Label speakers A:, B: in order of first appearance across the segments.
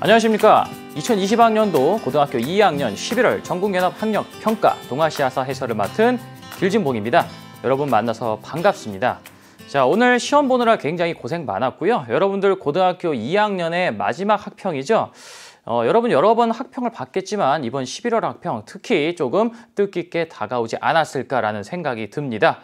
A: 안녕하십니까. 2020학년도 고등학교 2학년 11월 전국연합학력평가 동아시아사 해설을 맡은 길진봉입니다. 여러분 만나서 반갑습니다. 자, 오늘 시험 보느라 굉장히 고생 많았고요. 여러분들 고등학교 2학년의 마지막 학평이죠. 어, 여러분 여러 번 학평을 받겠지만 이번 11월 학평 특히 조금 뜻깊게 다가오지 않았을까라는 생각이 듭니다.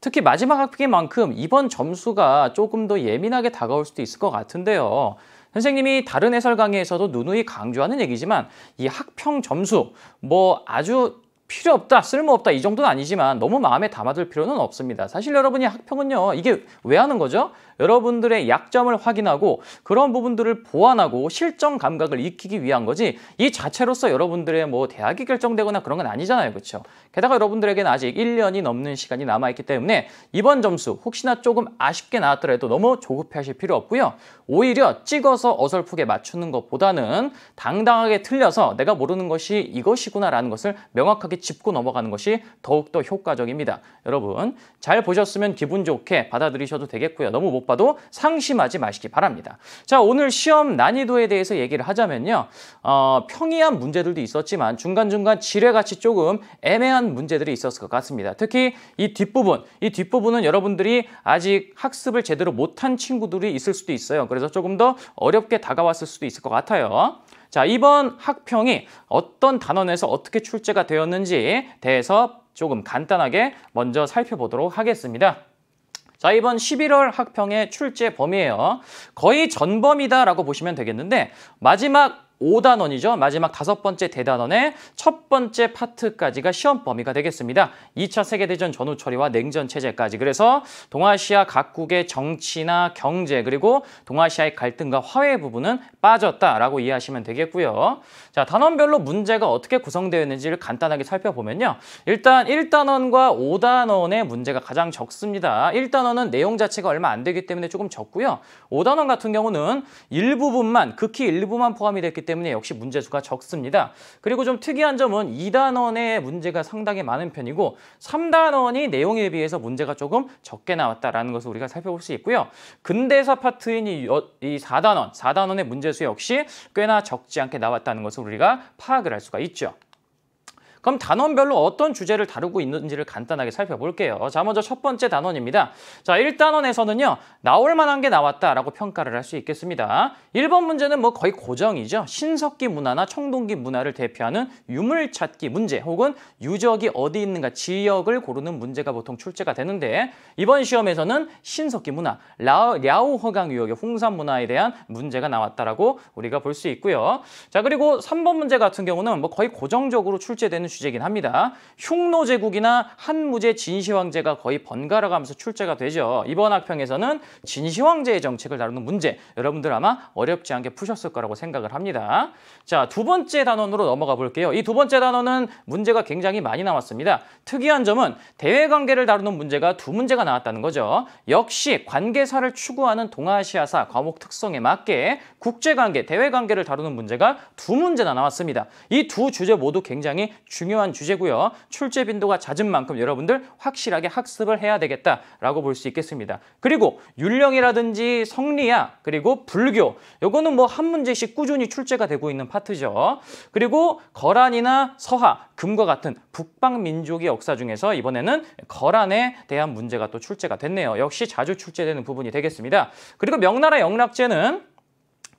A: 특히 마지막 학평인 만큼 이번 점수가 조금 더 예민하게 다가올 수도 있을 것 같은데요. 선생님이 다른 해설 강의에서도 누누이 강조하는 얘기지만 이 학평 점수 뭐 아주 필요 없다, 쓸모 없다 이 정도는 아니지만 너무 마음에 담아둘 필요는 없습니다. 사실 여러분이 학평은요, 이게 왜 하는 거죠? 여러분들의 약점을 확인하고 그런 부분들을 보완하고 실전 감각을 익히기 위한 거지 이 자체로서 여러분들의 뭐 대학이 결정되거나 그런 건 아니잖아요. 그렇죠? 게다가 여러분들에게는 아직 1년이 넘는 시간이 남아있기 때문에 이번 점수 혹시나 조금 아쉽게 나왔더라도 너무 조급해하실 필요 없고요. 오히려 찍어서 어설프게 맞추는 것보다는 당당하게 틀려서 내가 모르는 것이 이것이구나라는 것을 명확하게 짚고 넘어가는 것이 더욱더 효과적입니다. 여러분 잘 보셨으면 기분 좋게 받아들이셔도 되겠고요. 너무 못 아빠도 상심하지 마시기 바랍니다. 자, 오늘 시험 난이도에 대해서 얘기를 하자면요. 어, 평이한 문제들도 있었지만 중간중간 지뢰같이 조금 애매한 문제들이 있었을 것 같습니다. 특히 이 뒷부분, 이 뒷부분은 여러분들이 아직 학습을 제대로 못한 친구들이 있을 수도 있어요. 그래서 조금 더 어렵게 다가왔을 수도 있을 것 같아요. 자, 이번 학평이 어떤 단원에서 어떻게 출제가 되었는지 대해서 조금 간단하게 먼저 살펴보도록 하겠습니다. 자, 이번 11월 학평의 출제 범위예요. 거의 전범이다라고 보시면 되겠는데 마지막 5단원이죠. 마지막 다섯 번째 대단원의 첫 번째 파트까지가 시험 범위가 되겠습니다. 2차 세계대전 전후 처리와 냉전 체제까지. 그래서 동아시아 각국의 정치나 경제 그리고 동아시아의 갈등과 화해 부분은 빠졌다라고 이해하시면 되겠고요. 자, 단원별로 문제가 어떻게 구성되었는지를 간단하게 살펴보면요. 일단 1단원과 5단원의 문제가 가장 적습니다. 1단원은 내용 자체가 얼마 안 되기 때문에 조금 적고요. 5단원 같은 경우는 일부분만, 극히 일부만 포함이 됐기 때문에 때문에 역시 문제수가 적습니다. 그리고 좀 특이한 점은 2단원의 문제가 상당히 많은 편이고 3단원이 내용에 비해서 문제가 조금 적게 나왔다라는 것을 우리가 살펴볼 수 있고요. 근대사 파트인 이 4단원, 4단원의 문제수 역시 꽤나 적지 않게 나왔다는 것을 우리가 파악을 할 수가 있죠. 그럼 단원별로 어떤 주제를 다루고 있는지를 간단하게 살펴볼게요. 자, 먼저 첫 번째 단원입니다. 자, 1단원에서는요. 나올 만한 게 나왔다라고 평가를 할 수 있겠습니다. 1번 문제는 뭐 거의 고정이죠. 신석기 문화나 청동기 문화를 대표하는 유물찾기 문제 혹은 유적이 어디 있는가 지역을 고르는 문제가 보통 출제가 되는데 이번 시험에서는 신석기 문화, 라오, 랴오 허강 유역의 홍산 문화에 대한 문제가 나왔다라고 우리가 볼 수 있고요. 자, 그리고 3번 문제 같은 경우는 뭐 거의 고정적으로 출제되는 주제긴 합니다. 흉노 제국이나 한무제 진시황제가 거의 번갈아 가면서 출제가 되죠. 이번 학평에서는 진시황제의 정책을 다루는 문제 여러분들 아마 어렵지 않게 푸셨을 거라고 생각을 합니다. 자, 두 번째 단원으로 넘어가 볼게요. 이 두 번째 단원은 문제가 굉장히 많이 나왔습니다. 특이한 점은 대외 관계를 다루는 문제가 두 문제가 나왔다는 거죠. 역시 관계사를 추구하는 동아시아사 과목 특성에 맞게 국제관계, 대외관계를 다루는 문제가 두 문제나 나왔습니다. 이 두 주제 모두 굉장히 중 중요한 주제고요. 출제 빈도가 잦은 만큼 여러분들 확실하게 학습을 해야 되겠다라고 볼 수 있겠습니다. 그리고 율령이라든지 성리학 그리고 불교 요거는 뭐 한 문제씩 꾸준히 출제가 되고 있는 파트죠. 그리고 거란이나 서하, 금과 같은 북방 민족의 역사 중에서 이번에는 거란에 대한 문제가 또 출제가 됐네요. 역시 자주 출제되는 부분이 되겠습니다. 그리고 명나라 영락제는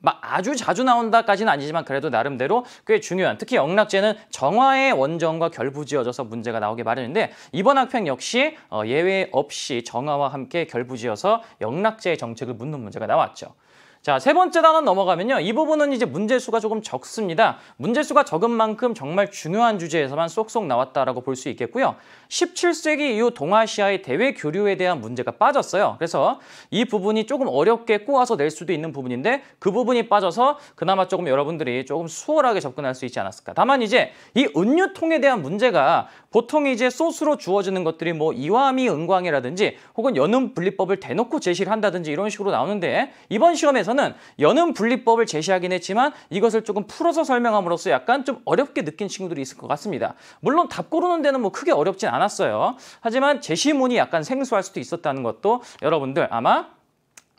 A: 막 아주 자주 나온다까지는 아니지만 그래도 나름대로 꽤 중요한 특히 영락제는 정화의 원정과 결부지어져서 문제가 나오게 마련인데 이번 학평 역시 어, 예외 없이 정화와 함께 결부지어서 영락제의 정책을 묻는 문제가 나왔죠. 자, 세 번째 단원 넘어가면요. 이 부분은 이제 문제수가 조금 적습니다. 문제수가 적은 만큼 정말 중요한 주제에서만 쏙쏙 나왔다라고 볼 수 있겠고요. 17세기 이후 동아시아의 대외 교류에 대한 문제가 빠졌어요. 그래서 이 부분이 조금 어렵게 꼬아서 낼 수도 있는 부분인데 그 부분이 빠져서 그나마 조금 여러분들이 조금 수월하게 접근할 수 있지 않았을까. 다만 이제 이 은유통에 대한 문제가 보통 이제 소스로 주어지는 것들이 뭐 이화미 은광이라든지 혹은 연음 분리법을 대놓고 제시를 한다든지 이런 식으로 나오는데 이번 시험에서 대해서는 연은 분리법을 제시하긴 했지만 이것을 조금 풀어서 설명함으로써 약간 좀 어렵게 느낀 친구들이 있을 것 같습니다. 물론 답 고르는 데는 뭐 크게 어렵진 않았어요. 하지만 제시문이 약간 생소할 수도 있었다는 것도 여러분들 아마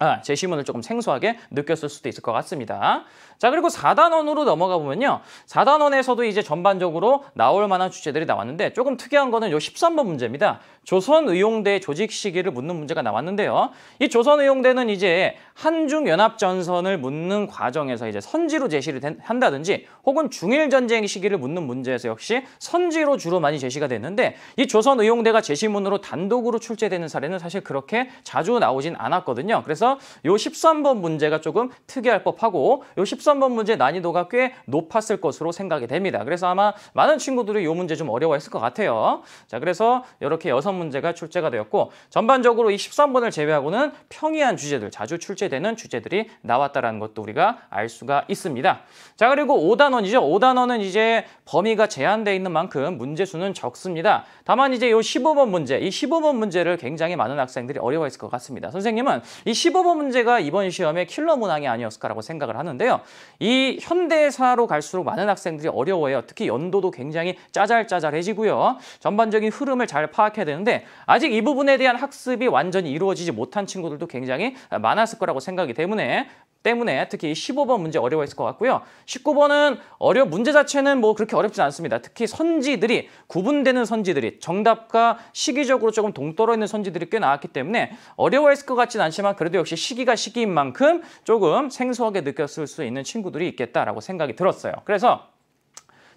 A: 아, 제시문을 조금 생소하게 느꼈을 수도 있을 것 같습니다. 자, 그리고 4단원으로 넘어가 보면요. 4단원에서도 이제 전반적으로 나올 만한 주제들이 나왔는데 조금 특이한 거는 요 13번 문제입니다. 조선의용대 조직 시기를 묻는 문제가 나왔는데요. 이 조선의용대는 이제 한중연합전선을 묻는 과정에서 이제 선지로 제시를 한다든지 혹은 중일전쟁 시기를 묻는 문제에서 역시 선지로 주로 많이 제시가 됐는데이 조선의용대가 제시문으로 단독으로 출제되는 사례는 사실 그렇게 자주 나오진 않았거든요. 그래서 요 13번 문제가 조금 특이할 법하고 요 13번 문제 난이도가 꽤 높았을 것으로 생각이 됩니다. 그래서 아마 많은 친구들이 요 문제 좀 어려워했을 것 같아요. 자, 그래서 이렇게 여섯 다섯 문제가 출제가 되었고 전반적으로 이 13번을 제외하고는 평이한 주제들, 자주 출제되는 주제들이 나왔다는 라 것도 우리가 알 수가 있습니다. 자 그리고 5단원이죠. 5단원은 이제 범위가 제한되어 있는 만큼 문제 수는 적습니다. 다만 이제 이 15번 문제, 이 15번 문제를 굉장히 많은 학생들이 어려워했을 것 같습니다. 선생님은 이 15번 문제가 이번 시험의 킬러 문항이 아니었을까라고 생각을 하는데요. 이 현대사로 갈수록 많은 학생들이 어려워해요. 특히 연도도 굉장히 짜잘짜잘해지고요. 전반적인 흐름을 잘 파악해야 되는 되는데 아직 이 부분에 대한 학습이 완전히 이루어지지 못한 친구들도 굉장히 많았을 거라고 생각이 때문에 때문에 특히 15번 문제 어려워했을 것 같고요. 19번은 어려 문제 자체는 뭐 그렇게 어렵진 않습니다. 특히 선지들이 구분되는 선지들이 정답과 시기적으로 조금 동떨어 있는 선지들이 꽤 나왔기 때문에 어려워했을 것 같진 않지만 그래도 역시 시기가 시기인 만큼 조금 생소하게 느꼈을 수 있는 친구들이 있겠다라고 생각이 들었어요. 그래서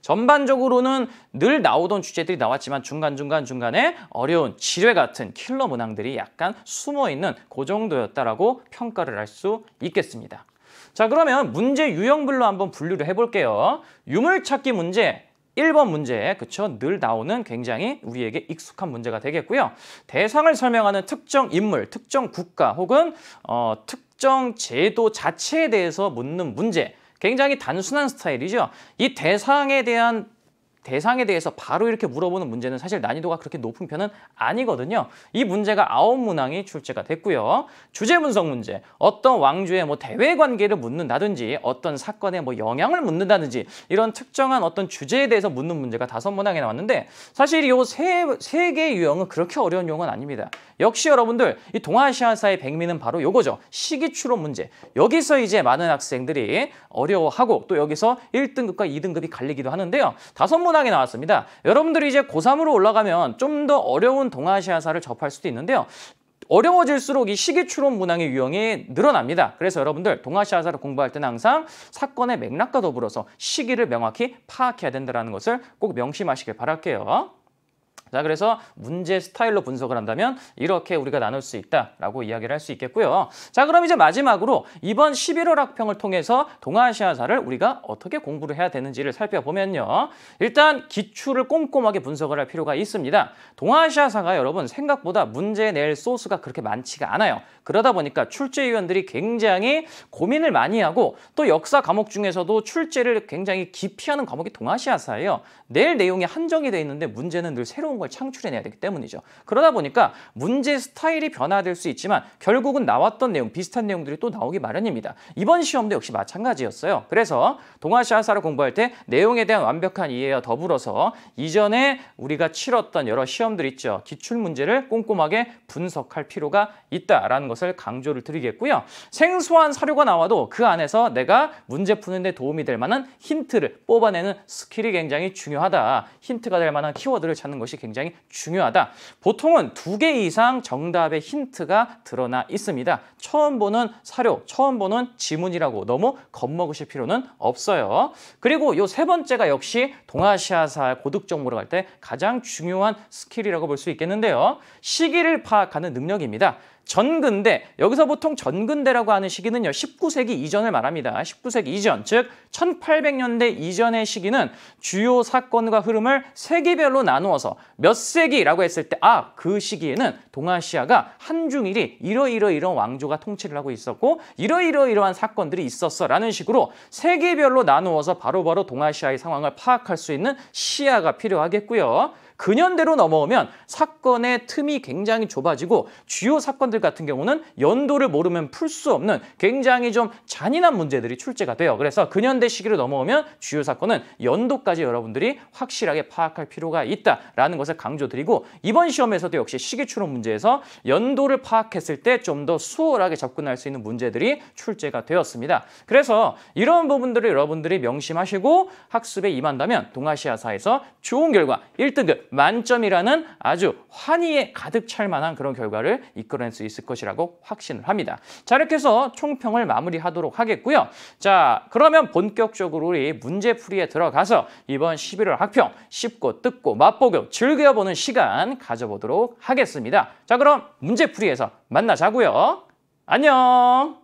A: 전반적으로는 늘 나오던 주제들이 나왔지만 중간중간 중간에 어려운 지뢰 같은 킬러 문항들이 약간 숨어있는 그 정도였다라고 평가를 할 수 있겠습니다. 자 그러면 문제 유형별로 한번 분류를 해볼게요. 유물찾기 문제 1번 문제, 그쵸? 늘 나오는 굉장히 우리에게 익숙한 문제가 되겠고요. 대상을 설명하는 특정 인물, 특정 국가 혹은 어, 특정 제도 자체에 대해서 묻는 문제 굉장히 단순한 스타일이죠. 이 대상에 대한 대상에 대해서 바로 이렇게 물어보는 문제는 사실 난이도가 그렇게 높은 편은 아니거든요. 이 문제가 아홉 문항이 출제가 됐고요. 주제 분석 문제, 어떤 왕조의 뭐 대외 관계를 묻는다든지 어떤 사건에 뭐 영향을 묻는다든지 이런 특정한 어떤 주제에 대해서 묻는 문제가 다섯 문항이 나왔는데 사실 이세세 개의 유형은 그렇게 어려운 유형은 아닙니다. 역시 여러분들 이 동아시아사의 백미는 바로 요거죠. 시기추론 문제. 여기서 이제 많은 학생들이 어려워하고 또 여기서 일등급과이등급이 갈리기도 하는데요. 다섯 문 시원하게 나왔습니다. 여러분들이 이제 고3으로 올라가면 좀 더 어려운 동아시아사를 접할 수도 있는데요. 어려워질수록 이 시기추론 문항의 유형이 늘어납니다. 그래서 여러분들 동아시아사를 공부할 때는 항상 사건의 맥락과 더불어서 시기를 명확히 파악해야 된다는 것을 꼭 명심하시길 바랄게요. 자, 그래서 문제 스타일로 분석을 한다면 이렇게 우리가 나눌 수 있다라고 이야기를 할 수 있겠고요. 자, 그럼 이제 마지막으로 이번 11월 학평을 통해서 동아시아사를 우리가 어떻게 공부를 해야 되는지를 살펴보면요. 일단 기출을 꼼꼼하게 분석을 할 필요가 있습니다. 동아시아사가 여러분 생각보다 문제 낼 소스가 그렇게 많지가 않아요. 그러다 보니까 출제위원들이 굉장히 고민을 많이 하고 또 역사 과목 중에서도 출제를 굉장히 기피하는 과목이 동아시아사예요. 낼 내용이 한정이 돼 있는데 문제는 늘 새로운 성 창출해내야 되기 때문이죠. 그러다 보니까 문제 스타일이 변화될 수 있지만 결국은 나왔던 내용, 비슷한 내용들이 또 나오기 마련입니다. 이번 시험도 역시 마찬가지였어요. 그래서 동아시아사를 공부할 때 내용에 대한 완벽한 이해와 더불어서 이전에 우리가 치렀던 여러 시험들 있죠. 기출 문제를 꼼꼼하게 분석할 필요가 있다라는 것을 강조를 드리겠고요. 생소한 사료가 나와도 그 안에서 내가 문제 푸는 데 도움이 될 만한 힌트를 뽑아내는 스킬이 굉장히 중요하다. 힌트가 될 만한 키워드를 찾는 것이 굉장히 굉장히 중요하다. 보통은 두 개 이상 정답의 힌트가 드러나 있습니다. 처음 보는 사료, 처음 보는 지문이라고 너무 겁먹으실 필요는 없어요. 그리고 요 세 번째가 역시 동아시아사 고득 점으로갈 때 가장 중요한 스킬이라고 볼 수 있겠는데요. 시기를 파악하는 능력입니다. 전근대 여기서 보통 전근대라고 하는 시기는요 19세기 이전을 말합니다. 19세기 이전 즉 1800년대 이전의 시기는 주요 사건과 흐름을 세기별로 나누어서 몇 세기라고 했을 때 아 그 시기에는 동아시아가 한중일이 이러이러이러 왕조가 통치를 하고 있었고 이러이러이러한 사건들이 있었어라는 식으로 세기별로 나누어서 바로바로 바로 동아시아의 상황을 파악할 수 있는 시야가 필요하겠고요. 근현대로 넘어오면 사건의 틈이 굉장히 좁아지고 주요 사건들 같은 경우는 연도를 모르면 풀 수 없는 굉장히 좀 잔인한 문제들이 출제가 돼요. 그래서 근현대 시기로 넘어오면 주요 사건은 연도까지 여러분들이 확실하게 파악할 필요가 있다라는 것을 강조드리고 이번 시험에서도 역시 시기추론 문제에서 연도를 파악했을 때 좀 더 수월하게 접근할 수 있는 문제들이 출제가 되었습니다. 그래서 이런 부분들을 여러분들이 명심하시고 학습에 임한다면 동아시아사에서 좋은 결과 1등급 만점이라는 아주 환희에 가득 찰 만한 그런 결과를 이끌어낼 수 있을 것이라고 확신을 합니다. 자 이렇게 해서 총평을 마무리하도록 하겠고요. 자 그러면 본격적으로 우리 문제풀이에 들어가서 이번 11월 학평 쉽고 뜯고 맛보고 즐겨보는 시간 가져보도록 하겠습니다. 자 그럼 문제풀이에서 만나자고요. 안녕!